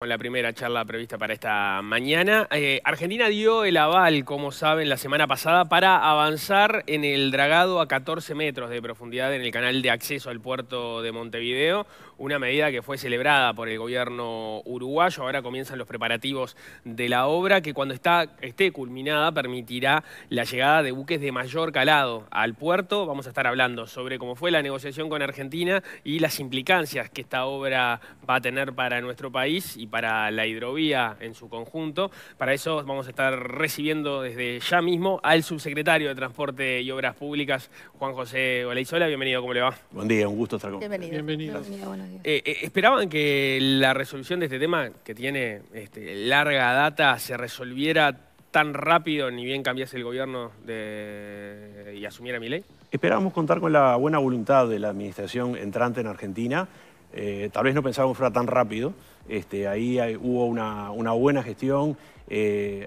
Con la primera charla prevista para esta mañana, eh, Argentina dio el aval, como saben, la semana pasada para avanzar en el dragado a 14 metros de profundidad en el canal de acceso al puerto de Montevideo, una medida que fue celebrada por el gobierno uruguayo. Ahora comienzan los preparativos de la obra que cuando esté culminada permitirá la llegada de buques de mayor calado al puerto. Vamos a estar hablando sobre cómo fue la negociación con Argentina y las implicancias que esta obra va a tener para nuestro país y para la hidrovía en su conjunto. Para eso vamos a estar recibiendo desde ya mismo al subsecretario de Transporte y Obras Públicas, Juan José Oleizola. Bienvenido, ¿cómo le va? Buen día, un gusto estar con usted. Bienvenido. Bienvenido eh, eh, ¿Esperaban que la resolución de este tema, que tiene este, larga data, se resolviera tan rápido, ni bien cambiase el gobierno y asumiera mi ley? Esperábamos contar con la buena voluntad de la administración entrante en Argentina. Eh, tal vez no pensábamos que fuera tan rápido. Este, ahí hubo una, buena gestión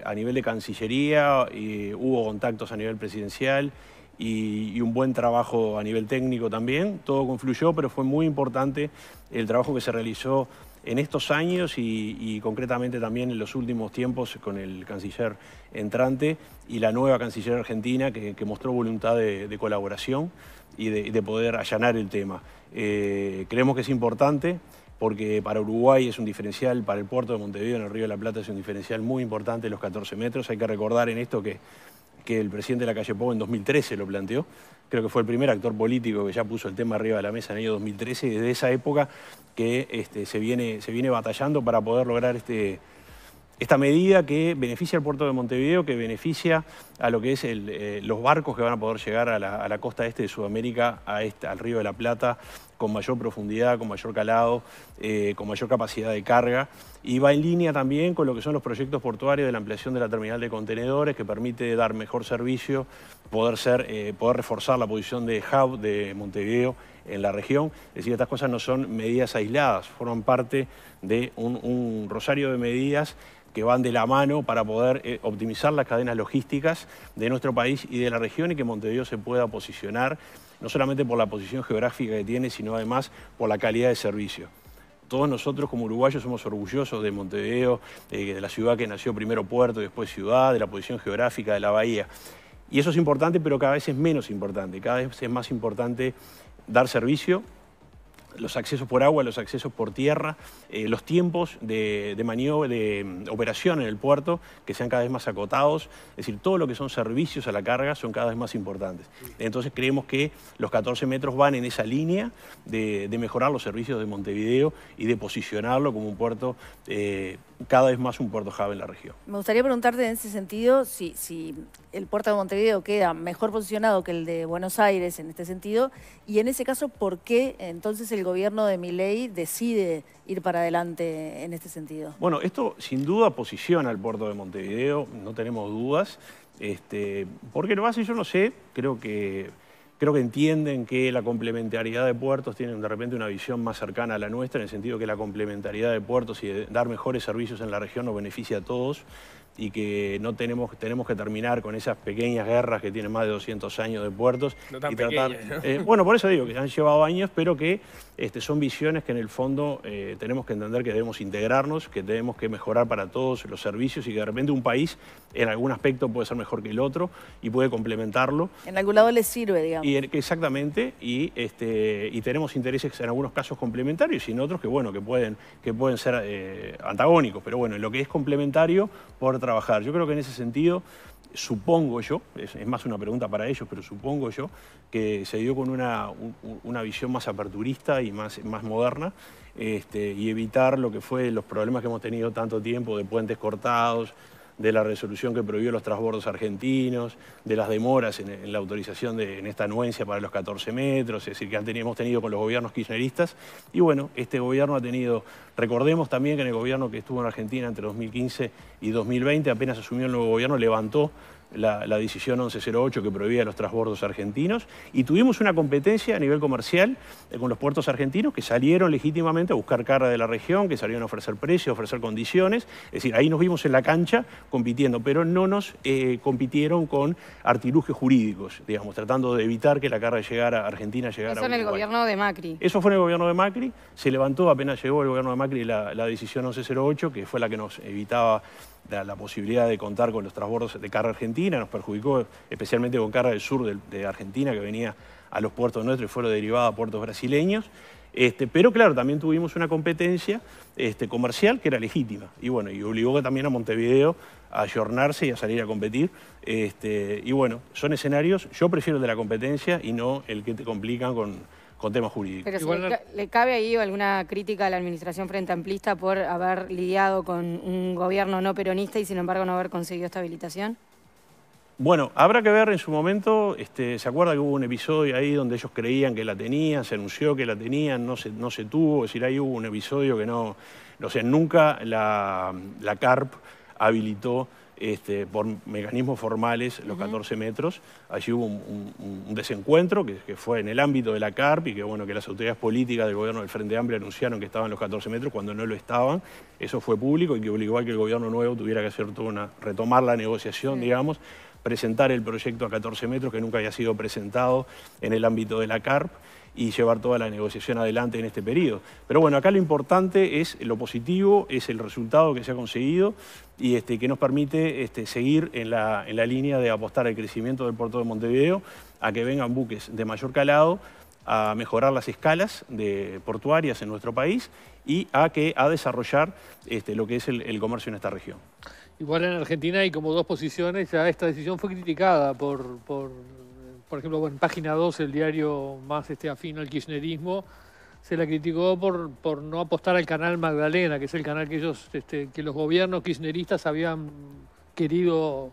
a nivel de Cancillería, y hubo contactos a nivel presidencial y, un buen trabajo a nivel técnico también. Todo confluyó, pero fue muy importante el trabajo que se realizó en estos años y, concretamente también en los últimos tiempos con el canciller entrante y la nueva canciller argentina que, mostró voluntad de, colaboración y de, poder allanar el tema. Eh, creemos que es importante porque para Uruguay es un diferencial, para el puerto de Montevideo en el Río de la Plata es un diferencial muy importante, los 14 metros. Hay que recordar en esto que que el presidente de la calle Pau en 2013 lo planteó. Creo que fue el primer actor político que ya puso el tema arriba de la mesa en el año 2013 desde esa época que este, se, viene, se viene batallando para poder lograr este, esta medida que beneficia al puerto de Montevideo, que beneficia a lo que es eh, los barcos que van a poder llegar a la, costa este de Sudamérica, este, al río de la Plata, con mayor profundidad, con mayor calado, eh, con mayor capacidad de carga. Y va en línea también con lo que son los proyectos portuarios de la ampliación de la terminal de contenedores, que permite dar mejor servicio, poder, ser, eh, poder reforzar la posición de hub de Montevideo en la región. Es decir, estas cosas no son medidas aisladas, forman parte de un rosario de medidas que van de la mano para poder eh, optimizar las cadenas logísticas de nuestro país y de la región y que Montevideo se pueda posicionar no solamente por la posición geográfica que tiene, sino además por la calidad de servicio todos nosotros como uruguayos somos orgullosos de Montevideo, de, la ciudad que nació primero puerto, y después ciudad, de la posición geográfica de la bahía. Y eso es importante, pero cada vez es menos importante. Cada vez es más importante dar servicio, los accesos por agua, los accesos por tierra, eh, los tiempos de, maniobra, de mm, operación en el puerto, que sean cada vez más acotados, es decir, todo lo que son servicios a la carga son cada vez más importantes. Entonces creemos que los 14 metros van en esa línea de, mejorar los servicios de Montevideo y de posicionarlo como un puerto, eh, cada vez más un puerto Java en la región. Me gustaría preguntarte en ese sentido si, si el puerto de Montevideo queda mejor posicionado que el de Buenos Aires en este sentido, y en ese caso, ¿por qué entonces el el gobierno de ley decide ir para adelante en este sentido? Bueno, esto sin duda posiciona al puerto de Montevideo, no tenemos dudas. Este, ¿Por qué lo hace, yo no sé, creo que creo que entienden que la complementariedad de puertos tienen de repente una visión más cercana a la nuestra, en el sentido que la complementariedad de puertos y dar mejores servicios en la región nos beneficia a todos y que no tenemos, tenemos que terminar con esas pequeñas guerras que tienen más de 200 años de puertos. y eh, bueno, por eso digo que han llevado años, pero que este, son visiones que en el fondo eh, tenemos que entender que debemos integrarnos, que tenemos que mejorar para todos los servicios y que de repente un país en algún aspecto puede ser mejor que el otro y puede complementarlo. En algún lado le sirve, digamos. exactamente, y, este, y tenemos intereses en algunos casos complementarios y en otros que, bueno, que pueden, que pueden ser eh, antagónicos, pero bueno, en lo que es complementario, por trabajar. Yo creo que en ese sentido, supongo yo, es, más una pregunta para ellos, pero supongo yo, que se dio con una, visión más aperturista y más, más moderna. Este, y evitar lo que fue los problemas que hemos tenido tanto tiempo de puentes cortados, de la resolución que prohibió los transbordos argentinos, de las demoras en, la autorización de en esta anuencia para los 14 metros, es decir, que han tenido, hemos tenido con los gobiernos kirchneristas. Y bueno, este gobierno ha tenido, recordemos también que en el gobierno que estuvo en Argentina entre 2015 y 2020, apenas asumió el nuevo gobierno, levantó la, decisión 1108 que prohibía los transbordos argentinos y tuvimos una competencia a nivel comercial eh, con los puertos argentinos que salieron legítimamente a buscar carga de la región, que salieron a ofrecer precios, ofrecer condiciones. Es decir, ahí nos vimos en la cancha compitiendo, pero no nos eh, compitieron con artilugios jurídicos, digamos, tratando de evitar que la carga llegara a Argentina llegara Eso fue en el gobierno de Macri. Eso fue en el gobierno de Macri. Se levantó apenas llegó el gobierno de Macri la, la decisión 1108, que fue la que nos evitaba la, posibilidad de contar con los transbordos de carga argentina, nos perjudicó especialmente con carga del sur de, Argentina que venía a los puertos nuestros y fueron derivados a puertos brasileños. Este, pero claro, también tuvimos una competencia este, comercial que era legítima y bueno, y obligó también a Montevideo a ayornarse y a salir a competir. Este, y bueno, son escenarios, yo prefiero el de la competencia y no el que te complican con con temas jurídicos. le, cabe ahí alguna crítica a la administración frente amplista por haber lidiado con un gobierno no peronista y sin embargo no haber conseguido esta habilitación? Bueno, habrá que ver en su momento, este, ¿se acuerda que hubo un episodio ahí donde ellos creían que la tenían, se anunció que la tenían, no se, no se tuvo? Es decir, ahí hubo un episodio que no, no sé, nunca la, la CARP habilitó este, por mecanismos formales los 14 metros. Allí hubo un, desencuentro que, fue en el ámbito de la CARP y que, que las autoridades políticas del gobierno del Frente Amplio anunciaron que estaban los 14 metros cuando no lo estaban. Eso fue público y que obligó a que el gobierno nuevo tuviera que hacer retomar la negociación, digamos, presentar el proyecto a 14 metros que nunca había sido presentado en el ámbito de la CARP y llevar toda la negociación adelante en este periodo. Pero bueno, acá lo importante es lo positivo, es el resultado que se ha conseguido y este, que nos permite este, seguir en la, línea de apostar al crecimiento del puerto de Montevideo, a que vengan buques de mayor calado, a mejorar las escalas de portuarias en nuestro país y a, que, a desarrollar este, lo que es el, comercio en esta región. Igual en Argentina hay como dos posiciones, ya esta decisión fue criticada por por ejemplo, bueno, en página 2, el diario más este, al kirchnerismo, se la criticó por, por no apostar al canal Magdalena, que es el canal que ellos, este, que los gobiernos kirchneristas habían querido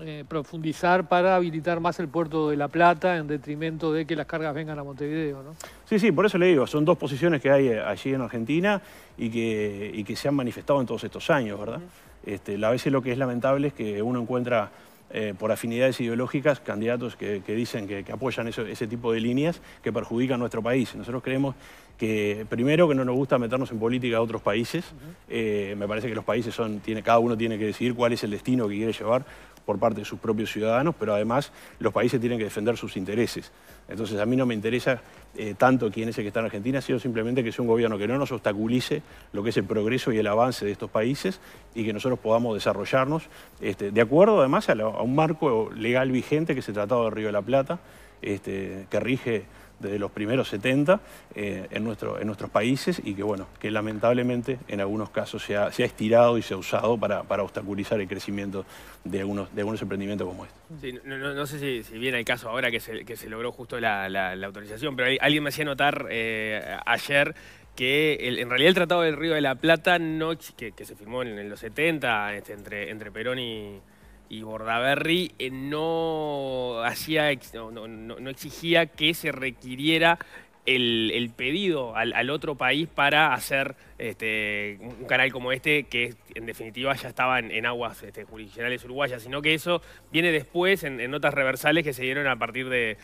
eh, profundizar para habilitar más el puerto de La Plata en detrimento de que las cargas vengan a Montevideo, Sí, sí, por eso le digo, son dos posiciones que hay eh, allí en Argentina y que, que se han manifestado en todos estos años, ¿verdad? Este, a veces lo que es lamentable es que uno encuentra eh, por afinidades ideológicas candidatos que, dicen que, apoyan ese tipo de líneas que perjudican a nuestro país. Nosotros creemos que, primero, que no nos gusta meternos en política de otros países. Eh, me parece que los países son, tiene, cada uno tiene que decidir cuál es el destino que quiere llevar por parte de sus propios ciudadanos, pero además los países tienen que defender sus intereses. Entonces a mí no me interesa eh, tanto quién es el que está en Argentina, sino simplemente que sea un gobierno que no nos obstaculice lo que es el progreso y el avance de estos países y que nosotros podamos desarrollarnos este, de acuerdo además a, un marco legal vigente que es el Tratado de Río de la Plata, este, que rige desde los primeros 70 eh, en, nuestro, en nuestros países y que, bueno, que lamentablemente en algunos casos se ha, estirado y se ha usado para, obstaculizar el crecimiento de algunos, de algunos emprendimientos como este. no, sé si, si, viene el caso ahora que se, que se logró justo la, autorización, pero alguien me hacía notar eh, ayer que en realidad el Tratado del Río de la Plata, no, que, se firmó en, los 70 este, entre, entre Perón y y Bordaberry eh, no, hacía, no, exigía que se requiriera el, pedido al, otro país para hacer este, un canal como este, que en definitiva ya estaba en, aguas este, jurisdiccionales uruguayas, sino que eso viene después en, notas reversales que se dieron a partir de,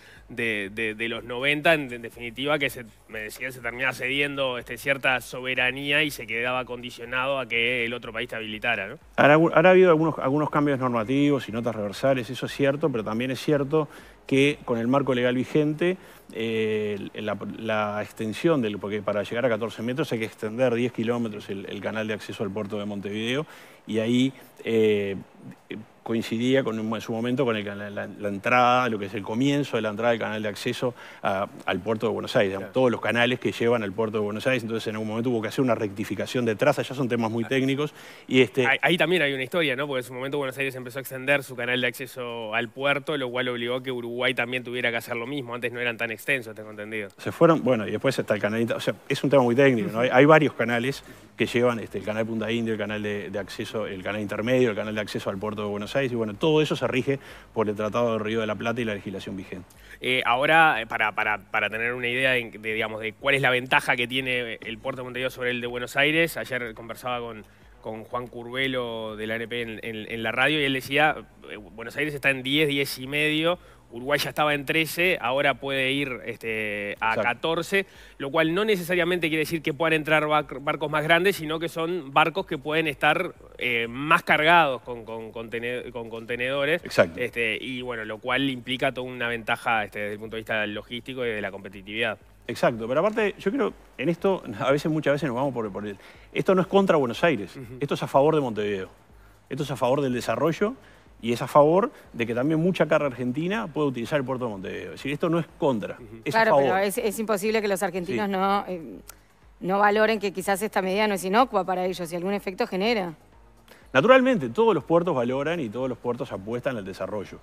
los 90, en, definitiva, que se, terminaba cediendo este, cierta soberanía y se quedaba condicionado a que el otro país te habilitara. Ahora, ha habido algunos, cambios normativos y notas reversales, eso es cierto, pero también es cierto que con el marco legal vigente, eh, la, extensión, del, porque para llegar a 14 metros hay que extender 10 kilómetros el, el, canal de acceso al puerto de Montevideo y ahí eh, coincidía con, en su momento con el, la, la, entrada, lo que es el comienzo de la entrada del canal de acceso al puerto de Buenos Aires, todos los canales que llevan al puerto de Buenos Aires, entonces en algún momento hubo que hacer una rectificación de traza, ya son temas muy ah. técnicos. y este... ahí, también hay una historia, ¿no? porque en su momento Buenos Aires empezó a extender su canal de acceso al puerto, lo cual obligó a que Uruguay también tuviera que hacer lo mismo, antes no eran tan extensos, tengo entendido. Se fueron, bueno, y después está el canal, o sea, es un tema muy técnico, hay varios canales que llevan este, el canal Punta Indio, el canal de, acceso, el canal intermedio, el canal de acceso al puerto de Buenos Aires, y bueno, todo eso se rige por el Tratado del Río de la Plata y la legislación vigente. Eh, ahora, eh, para, tener una idea de, digamos, de cuál es la ventaja que tiene el puerto de Montevideo sobre el de Buenos Aires, ayer conversaba con, con Juan Curbelo del ANP en, en la radio y él decía, eh, Buenos Aires está en 10, 10 y medio, Uruguay ya estaba en 13, ahora puede ir este, a 14, lo cual no necesariamente quiere decir que puedan entrar barcos más grandes, sino que son barcos que pueden estar eh, más cargados con, contenedores. Exacto. Este, y bueno, lo cual implica toda una ventaja este, desde el punto de vista logístico y de la competitividad. Exacto, pero aparte yo creo, en esto, a veces muchas veces nos vamos por, el... Esto no es contra Buenos Aires, esto es a favor de Montevideo, esto es a favor del desarrollo y es a favor de que también mucha carga argentina pueda utilizar el puerto de Montevideo. Es decir, esto no es contra, es claro, a favor. Pero es, imposible que los argentinos no, eh, no valoren que quizás esta medida no es inocua para ellos y algún efecto genera. Naturalmente, todos los puertos valoran y todos los puertos apuestan al desarrollo.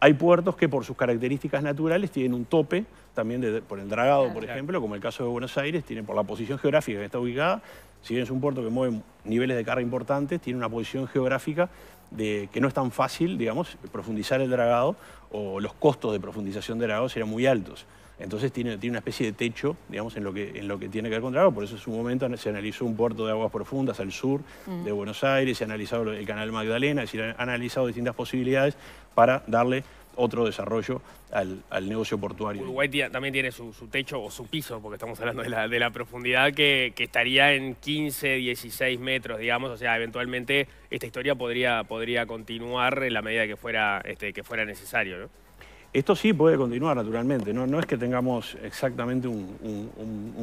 Hay puertos que por sus características naturales tienen un tope, también por el dragado, por ejemplo, como el caso de Buenos Aires, por la posición geográfica que está ubicada, si bien es un puerto que mueve niveles de carga importantes, tiene una posición geográfica de, que no es tan fácil, digamos, profundizar el dragado o los costos de profundización del dragado serán muy altos. Entonces tiene, tiene una especie de techo, digamos, en lo que, en lo que tiene que ver con Por eso en su momento se analizó un puerto de aguas profundas al sur de mm. Buenos Aires, se ha analizado el canal Magdalena, es decir, han analizado distintas posibilidades para darle otro desarrollo al, negocio portuario. Uruguay también tiene su, techo o su piso, porque estamos hablando de la, profundidad que, que, estaría en 15, 16 metros, digamos. O sea, eventualmente esta historia podría, podría continuar en la medida que fuera, este, que fuera necesario, ¿no? Esto sí puede continuar, naturalmente. No, es que tengamos exactamente un,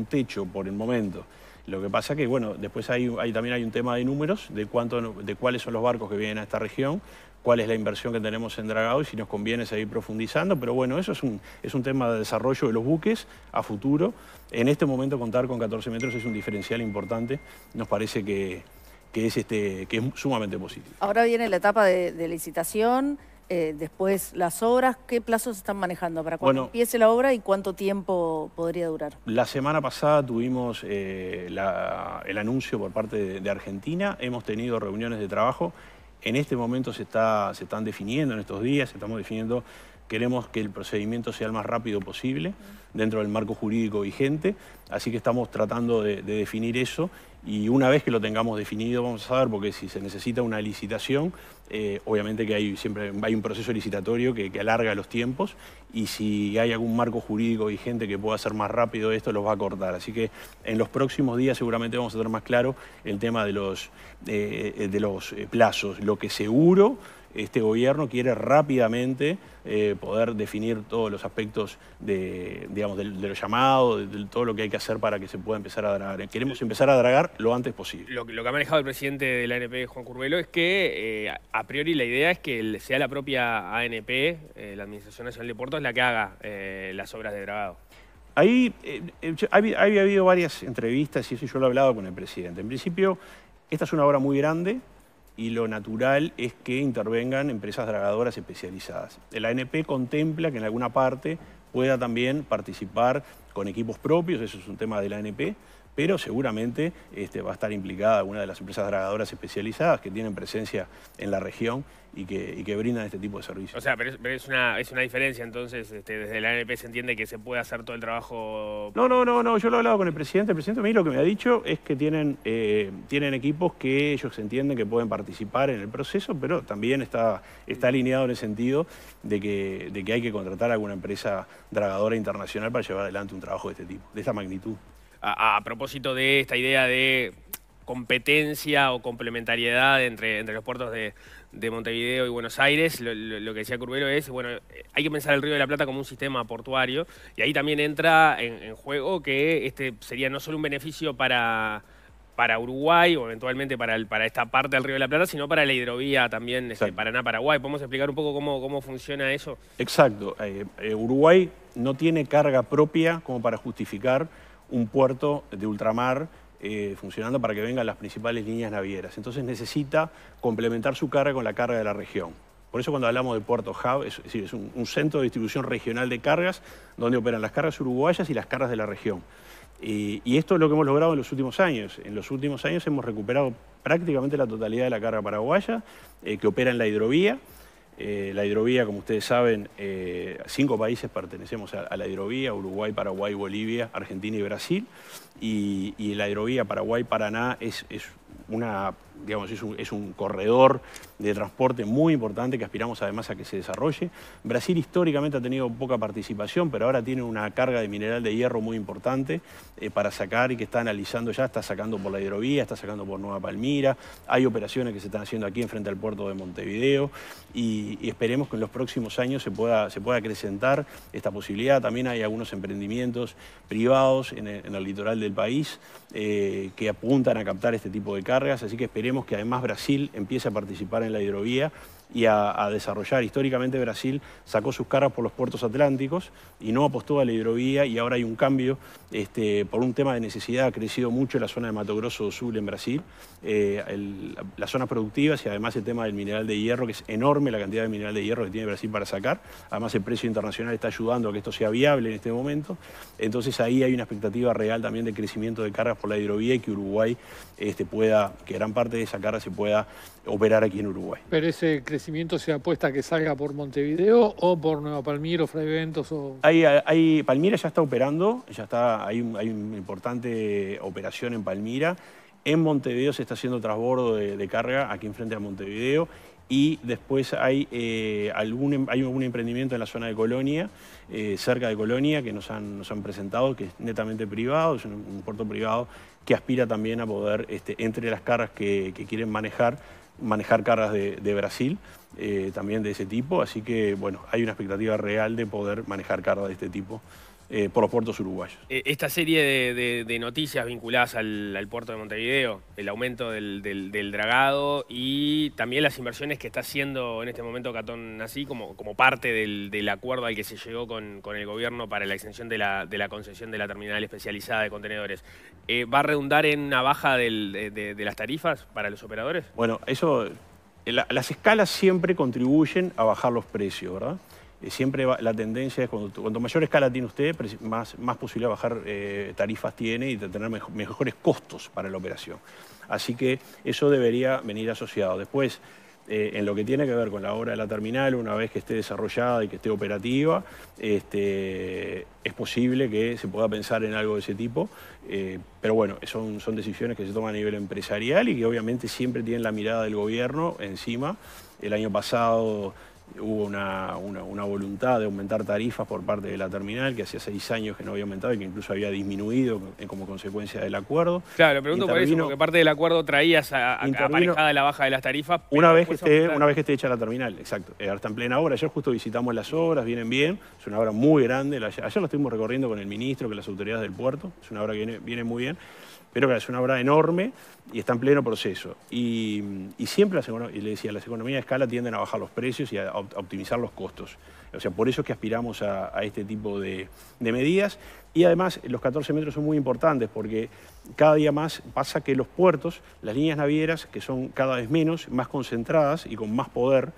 techo por el momento. Lo que pasa es que, bueno, después hay, también hay un tema de números, de, cuánto, de cuáles son los barcos que vienen a esta región, cuál es la inversión que tenemos en dragado y si nos conviene seguir profundizando. Pero bueno, eso es un, tema de desarrollo de los buques a futuro. En este momento contar con 14 metros es un diferencial importante. Nos parece que, es, este, que sumamente positivo. Ahora viene la etapa de, de licitación. Eh, después las obras, ¿qué plazos están manejando para cuando empiece la obra y cuánto tiempo podría durar? La semana pasada tuvimos eh, el anuncio por parte de, Argentina, hemos tenido reuniones de trabajo, en este momento se, está, se están definiendo en estos días, estamos definiendo, queremos que el procedimiento sea el más rápido posible dentro del marco jurídico vigente, así que estamos tratando de definir eso y una vez que lo tengamos definido, vamos a saber, porque si se necesita una licitación, eh, obviamente que hay siempre hay un proceso licitatorio que, alarga los tiempos y si hay algún marco jurídico vigente que pueda hacer más rápido esto, los va a cortar. Así que en los próximos días seguramente vamos a tener más claro el tema de los, eh, de los eh, plazos. Lo que seguro este gobierno quiere rápidamente eh, poder definir todos los aspectos de, digamos, de, de lo llamado, de, todo lo que hay que hacer para que se pueda empezar a dragar. Queremos empezar a dragar lo antes posible. Lo, que ha manejado el presidente de la ANP, Juan Curbelo, es que eh, a priori la idea es que sea la propia ANP, eh, la Administración Nacional de Puertos, la que haga las obras de dragado. Ahí había habido varias entrevistas y eso yo lo he hablado con el presidente. En principio, esta es una obra muy grande, y lo natural es que intervengan empresas dragadoras especializadas. El ANP contempla que en alguna parte pueda también participar con equipos propios, eso es un tema del ANP, pero seguramente este, va a estar implicada alguna de las empresas dragadoras especializadas que tienen presencia en la región y que, brindan este tipo de servicios. O sea, pero es, una, es una diferencia, entonces, este, desde la ANP se entiende que se puede hacer todo el trabajo... No, no, no, no yo lo he hablado con el presidente, el presidente a lo que me ha dicho es que tienen, eh, tienen equipos que ellos entienden que pueden participar en el proceso, pero también está, está alineado en el sentido de que, de que hay que contratar a alguna empresa dragadora internacional para llevar adelante un trabajo de este tipo, de esta magnitud a, propósito de esta idea de competencia o complementariedad entre, los puertos de, Montevideo y Buenos Aires, lo, que decía Curbero es, bueno, hay que pensar el Río de la Plata como un sistema portuario y ahí también entra en, juego que este sería no solo un beneficio para, para Uruguay o eventualmente para, para esta parte del Río de la Plata, sino para la hidrovía también este, Paraná-Paraguay. ¿Podemos explicar un poco cómo, funciona eso? Exacto. Eh, eh, Uruguay no tiene carga propia como para justificar un puerto de ultramar eh, funcionando para que vengan las principales líneas navieras. Entonces necesita complementar su carga con la carga de la región. Por eso cuando hablamos de Puerto Hub, es, es un, centro de distribución regional de cargas donde operan las cargas uruguayas y las cargas de la región. Y, esto es lo que hemos logrado en los últimos años. En los últimos años hemos recuperado prácticamente la totalidad de la carga paraguaya eh, que opera en la hidrovía. Eh, la hidrovía, como ustedes saben, eh, cinco países pertenecemos a, la hidrovía, Uruguay, Paraguay, Bolivia, Argentina y Brasil. Y, la hidrovía Paraguay-Paraná es una digamos, es un, corredor de transporte muy importante que aspiramos además a que se desarrolle. Brasil históricamente ha tenido poca participación, pero ahora tiene una carga de mineral de hierro muy importante eh, para sacar y que está analizando ya, está sacando por la hidrovía, está sacando por Nueva Palmira, hay operaciones que se están haciendo aquí enfrente al puerto de Montevideo y, esperemos que en los próximos años se pueda, se pueda acrecentar esta posibilidad. También hay algunos emprendimientos privados en el, litoral del país eh, que apuntan a captar este tipo de cargas, así que esperemos Vemos que además Brasil empieza a participar en la hidrovía y a, desarrollar. Históricamente Brasil sacó sus caras por los puertos atlánticos y no apostó a la hidrovía y ahora hay un cambio este, por un tema de necesidad. Ha crecido mucho la zona de Mato Grosso do Sul en Brasil, eh, las zonas productivas y además el tema del mineral de hierro, que es enorme la cantidad de mineral de hierro que tiene Brasil para sacar. Además el precio internacional está ayudando a que esto sea viable en este momento. Entonces ahí hay una expectativa real también de crecimiento de cargas por la hidrovía y que Uruguay este, pueda, que gran parte de esa carga se pueda operar aquí en Uruguay. ¿Pero ese crecimiento se apuesta a que salga por Montevideo o por Nueva Palmira o Ventos, O... Hay, hay, Palmira ya está operando, ya está, hay, una importante operación en Palmira. En Montevideo se está haciendo trasbordo de, carga aquí enfrente a Montevideo y después hay, eh, algún, em, hay algún emprendimiento en la zona de Colonia, eh, cerca de Colonia, que nos han, nos han presentado, que es netamente privado, es un, puerto privado que aspira también a poder, este, entre las cargas que quieren manejar, manejar cargas de, Brasil, eh, también de ese tipo, así que bueno, hay una expectativa real de poder manejar cargas de este tipo eh, por los puertos uruguayos. Eh, esta serie de, noticias vinculadas al, puerto de Montevideo, el aumento del, dragado y también las inversiones que está haciendo en este momento Catón Nací como, parte del, acuerdo al que se llegó con, el gobierno para la extensión de la, concesión de la terminal especializada de contenedores, eh, ¿va a redundar en una baja de las tarifas para los operadores? Bueno, eso las escalas siempre contribuyen a bajar los precios, ¿verdad? Eh, siempre la tendencia es cuando, cuanto mayor escala tiene usted, más, más posibilidad de bajar eh, tarifas tiene y tener mejores costos para la operación. Así que eso debería venir asociado. Después, eh, en lo que tiene que ver con la obra de la terminal, una vez que esté desarrollada y que esté operativa, este, es posible que se pueda pensar en algo de ese tipo. pero bueno, son, son decisiones que se toman a nivel empresarial y que obviamente siempre tienen la mirada del gobierno encima. El año pasado hubo una, voluntad de aumentar tarifas por parte de la terminal, que hacía seis años que no había aumentado y que incluso había disminuido como consecuencia del acuerdo. Claro, lo pregunto por eso, porque parte del acuerdo traías a, aparejada la baja de las tarifas. Una vez, que esté, una vez esté hecha la terminal, exacto. Eh, Ahora está en plena obra. Ayer justo visitamos las obras, vienen bien. Es una obra muy grande. Ayer la estuvimos recorriendo con el ministro, con las autoridades del puerto. Es una obra que viene muy bien. Pero que es una obra enorme y está en pleno proceso. Y, siempre, las, y le decía, las economías de escala tienden a bajar los precios y a optimizar los costos. O sea, por eso es que aspiramos a, este tipo de, medidas. Y además, los 14 metros son muy importantes porque cada día más pasa que los puertos, las líneas navieras, que son cada vez menos, más concentradas y con más poder,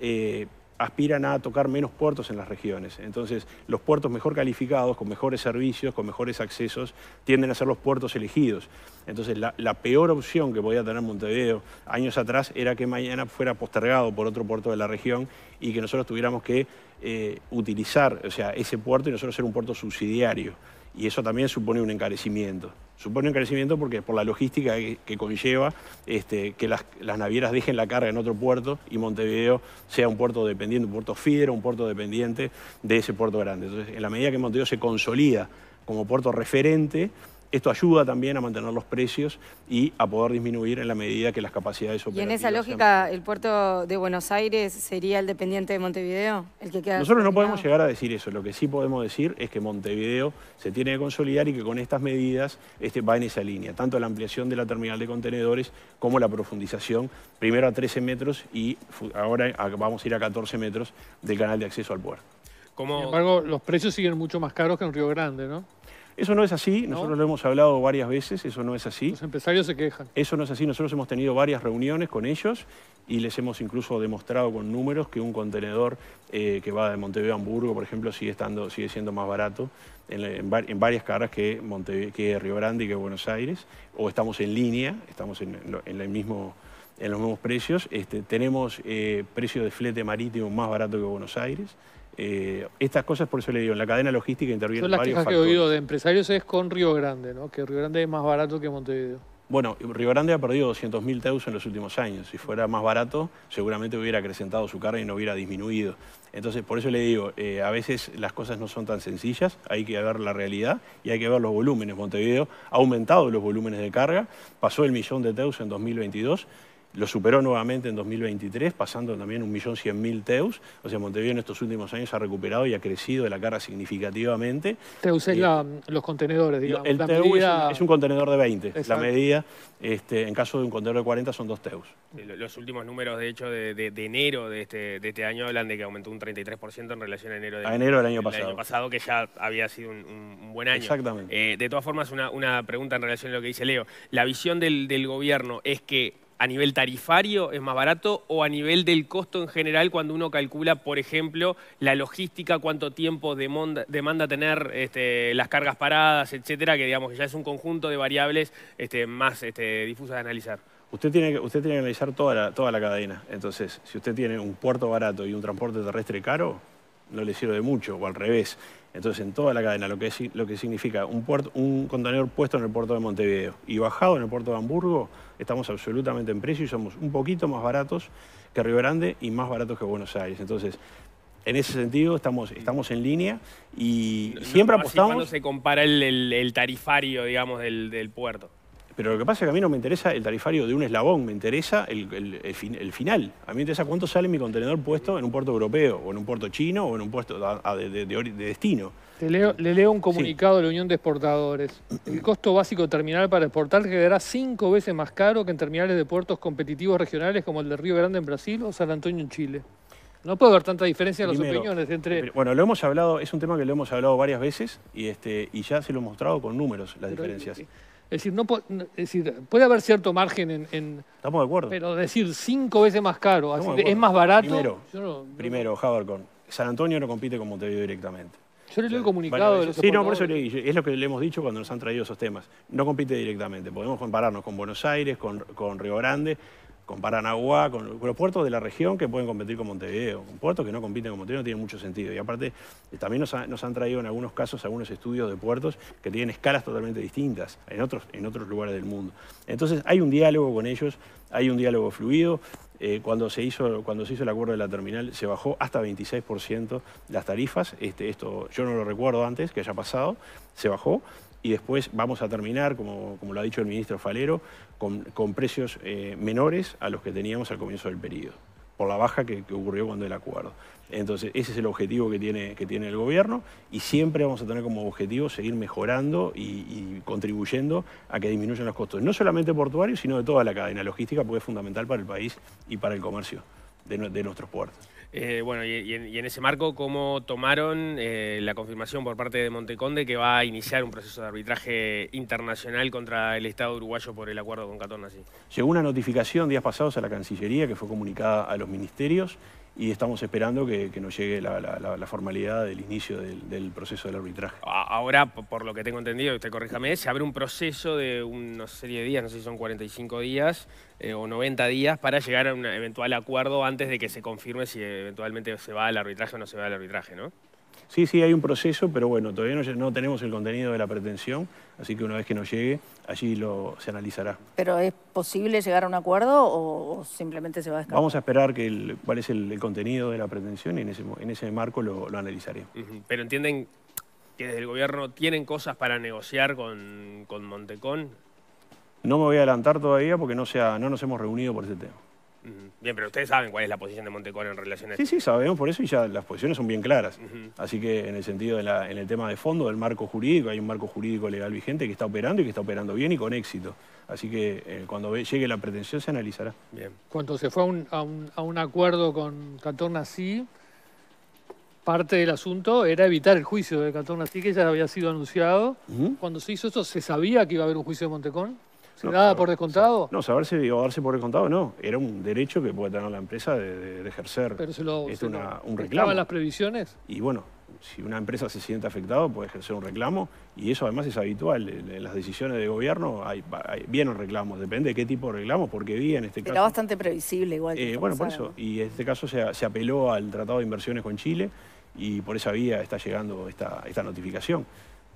eh, aspiran a tocar menos puertos en las regiones. Entonces, los puertos mejor calificados, con mejores servicios, con mejores accesos, tienden a ser los puertos elegidos. Entonces, la, peor opción que podía tener Montevideo años atrás era que mañana fuera postergado por otro puerto de la región y que nosotros tuviéramos que eh, utilizar o sea, ese puerto y nosotros ser un puerto subsidiario y eso también supone un encarecimiento. Supone un encarecimiento porque por la logística que, conlleva este, que las, navieras dejen la carga en otro puerto y Montevideo sea un puerto dependiente, un puerto fidero, un puerto dependiente de ese puerto grande. Entonces, en la medida que Montevideo se consolida como puerto referente, esto ayuda también a mantener los precios y a poder disminuir en la medida que las capacidades operativas... ¿Y en esa lógica el puerto de Buenos Aires sería el dependiente de Montevideo? El que Nosotros no podemos llegar a decir eso. Lo que sí podemos decir es que Montevideo se tiene que consolidar y que con estas medidas este, va en esa línea. Tanto la ampliación de la terminal de contenedores como la profundización, primero a 13 metros y ahora vamos a ir a 14 metros del canal de acceso al puerto. Como... Sin embargo, los precios siguen mucho más caros que en Río Grande, ¿no? Eso no es así, nosotros lo hemos hablado varias veces, eso no es así. Los empresarios se quejan. Eso no es así, nosotros hemos tenido varias reuniones con ellos y les hemos incluso demostrado con números que un contenedor eh, que va de Montevideo a Hamburgo, por ejemplo, sigue, estando, sigue siendo más barato en, varias caras que, que Río Grande y que Buenos Aires, o estamos en línea, estamos en, los mismos precios. Este, tenemos precios eh, precio de flete marítimo más barato que Buenos Aires. Eh, estas cosas, por eso le digo, en la cadena logística intervienen varios factores. las quejas que he oído de empresarios es con Río Grande, ¿no? Que Río Grande es más barato que Montevideo. Bueno, Río Grande ha perdido 200.000 teus en los últimos años. Si fuera más barato, seguramente hubiera acrecentado su carga y no hubiera disminuido. Entonces, por eso le digo, eh, a veces las cosas no son tan sencillas, hay que ver la realidad y hay que ver los volúmenes. Montevideo ha aumentado los volúmenes de carga, pasó el millón de teus en 2022 lo superó nuevamente en 2023, pasando también un millón 1.100.000 teus. O sea, Montevideo en estos últimos años ha recuperado y ha crecido de la cara significativamente. Teus es los contenedores, digamos. El la es, un, contenedor de 20. La medida, este, en caso de un contenedor de 40, son dos teus. Eh, los últimos números, de hecho, de, enero de este, de este, año hablan de que aumentó un 33% en relación a enero, de, enero del año pasado. pasado, que ya había sido un, buen año. Exactamente. Eh, de todas formas, una, pregunta en relación a lo que dice Leo. La visión del, del gobierno es que a nivel tarifario es más barato o a nivel del costo en general cuando uno calcula, por ejemplo, la logística, cuánto tiempo demanda, tener este, las cargas paradas, etcétera, que digamos que ya es un conjunto de variables este, más este, difusas de analizar? Usted tiene, que analizar toda toda la cadena. Entonces, si usted tiene un puerto barato y un transporte terrestre caro, no le sirve de mucho, o al revés. Entonces, en toda la cadena, lo que, lo que significa un, puerto, un contenedor puesto en el puerto de Montevideo y bajado en el puerto de Hamburgo, estamos absolutamente en precio y somos un poquito más baratos que Río Grande y más baratos que Buenos Aires. Entonces, en ese sentido estamos, estamos en línea y siempre apostamos... se compara el, tarifario, digamos, del puerto? Pero lo que pasa es que a mí no me interesa el tarifario de un eslabón, me interesa el, final. A mí me interesa cuánto sale mi contenedor puesto en un puerto europeo, o en un puerto chino, o en un puerto de, ah, destino. le leo un comunicado de la Unión de Exportadores. El costo básico terminal para exportar quedará cinco veces más caro que en terminales de puertos competitivos regionales como el de Río Grande en Brasil o San Antonio en Chile. No puedo haber tanta diferencia en las opiniones entre... bueno, lo hemos hablado, es un tema que lo hemos hablado varias veces y, este, y ya se lo he mostrado con números las diferencias. Es decir, no, decir, puede haber cierto margen en, Estamos de acuerdo. Pero decir cinco veces más caro, es más barato. Primero, primero San Antonio no compite con Montevideo directamente. Yo le he comunicado. sí, no, por eso le, es lo que le hemos dicho cuando nos han traído esos temas. No compite directamente. Podemos compararnos con Buenos Aires, con, con Río Grande con Paranaguá, con los puertos de la región que pueden competir con Montevideo, con puertos que no compiten con Montevideo no tiene mucho sentido. Y aparte, eh, también nos, han traído en algunos casos algunos estudios de puertos que tienen escalas totalmente distintas en otros, en otros lugares del mundo. Entonces hay un diálogo con ellos, hay un diálogo fluido. Eh, cuando, se hizo, cuando se hizo el acuerdo de la terminal se bajó hasta 26% las tarifas, este, esto yo no lo recuerdo antes que haya pasado, se bajó y después vamos a terminar, como, lo ha dicho el ministro Falero, con, precios eh, menores a los que teníamos al comienzo del periodo, por la baja que, ocurrió cuando el acuerdo. Entonces, ese es el objetivo que tiene, que tiene el gobierno y siempre vamos a tener como objetivo seguir mejorando y, contribuyendo a que disminuyan los costos, no solamente portuarios, sino de toda la cadena logística, porque es fundamental para el país y para el comercio de nuestros puertos. Eh, bueno, y, en, ese marco, ¿cómo tomaron eh, la confirmación por parte de Monteconde que va a iniciar un proceso de arbitraje internacional contra el Estado uruguayo por el acuerdo con así? Llegó una notificación días pasados a la Cancillería que fue comunicada a los ministerios y estamos esperando que, nos llegue la, formalidad del inicio del, proceso del arbitraje. Ahora, por lo que tengo entendido, usted corríjame, se abre un proceso de una serie de días, no sé si son 45 días eh, o 90 días, para llegar a un eventual acuerdo antes de que se confirme si eventualmente se va al arbitraje o no se va al arbitraje, ¿no? Sí, sí, hay un proceso, pero bueno, todavía no, tenemos el contenido de la pretensión, así que una vez que nos llegue, allí lo, se analizará. ¿Pero es posible llegar a un acuerdo o, simplemente se va a Vamos a esperar que cuál es el, contenido de la pretensión y en ese, marco lo, analizaré. Pero entienden que desde el gobierno tienen cosas para negociar con, Montecón. No me voy a adelantar todavía porque no, sea, no nos hemos reunido por ese tema. Bien, pero ustedes saben cuál es la posición de Montecón en relación a esto. Sí, sí, sabemos por eso y ya las posiciones son bien claras. Así que en el sentido, de la, en el tema de fondo, del marco jurídico, hay un marco jurídico legal vigente que está operando y que está operando bien y con éxito. Así que eh, cuando llegue la pretensión se analizará. Bien. Cuando se fue a un, acuerdo con Cantor sí parte del asunto era evitar el juicio de Cantor Nací, que ya había sido anunciado. Cuando se hizo esto, ¿se sabía que iba a haber un juicio de Montecón? ¿Nada por descontado. No, saberse o darse por descontado no. Era un derecho que puede tener la empresa de, ejercer. Pero se lo, es este, un reclamo. las previsiones? Y bueno, si una empresa se siente afectada, puede ejercer un reclamo y eso además es habitual. En las decisiones de gobierno hay, hay vienen reclamos, depende de qué tipo de reclamo, porque vi en este caso... Era bastante previsible igual. Eh, bueno, por eso. Y en este caso se, apeló al Tratado de Inversiones con Chile y por esa vía está llegando esta, esta notificación.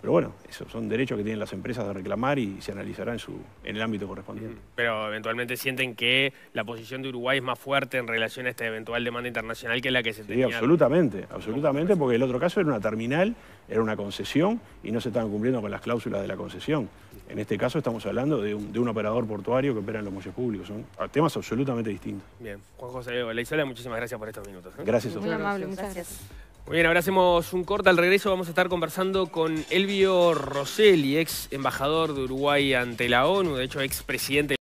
Pero bueno, esos son derechos que tienen las empresas de reclamar y se analizará en, su, en el ámbito correspondiente. Pero eventualmente sienten que la posición de Uruguay es más fuerte en relación a esta eventual demanda internacional que la que se tenía. Sí, absolutamente, absolutamente, porque el otro caso era una terminal, era una concesión y no se estaban cumpliendo con las cláusulas de la concesión. En este caso estamos hablando de un, operador portuario que opera en los muelles públicos. Son temas absolutamente distintos. Bien. Juan José Leizola, muchísimas gracias por estos minutos. ¿eh? Gracias a ustedes. Muy amable, gracias. Muy bien, ahora hacemos un corte. Al regreso vamos a estar conversando con Elvio Rosselli, ex embajador de Uruguay ante la ONU, de hecho ex presidente.